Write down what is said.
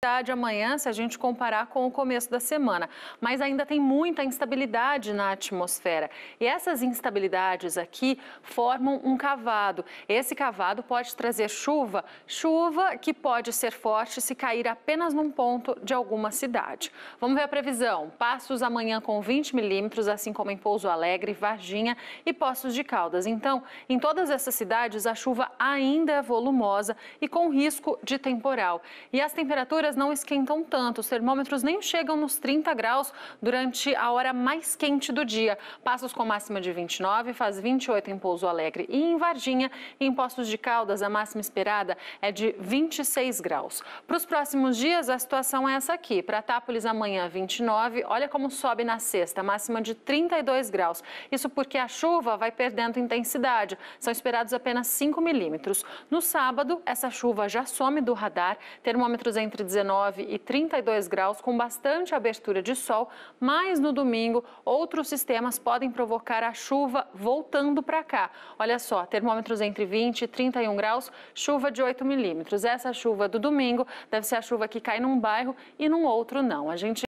cidade amanhã, se a gente comparar com o começo da semana. Mas ainda tem muita instabilidade na atmosfera. E essas instabilidades aqui formam um cavado. Esse cavado pode trazer chuva, chuva que pode ser forte se cair apenas num ponto de alguma cidade. Vamos ver a previsão. Passos amanhã com 20 milímetros, assim como em Pouso Alegre, Varginha e Poços de Caldas. Então, em todas essas cidades, a chuva ainda é volumosa e com risco de temporal. E as temperaturas temperaturas não esquentam tanto, os termômetros nem chegam nos 30 graus durante a hora mais quente do dia. Passos com máxima de 29, faz 28 em Pouso Alegre e em Varginha. E em Poços de Caldas, a máxima esperada é de 26 graus. Para os próximos dias, a situação é essa aqui. Para Tápolis, amanhã 29, olha como sobe na sexta, máxima de 32 graus. Isso porque a chuva vai perdendo intensidade. São esperados apenas 5 milímetros. No sábado, essa chuva já some do radar, termômetros entre 17 19 e 32 graus, com bastante abertura de sol, mas no domingo outros sistemas podem provocar a chuva voltando para cá. Olha só, termômetros entre 20 e 31 graus, chuva de 8 milímetros. Essa chuva do domingo deve ser a chuva que cai num bairro e num outro não. A gente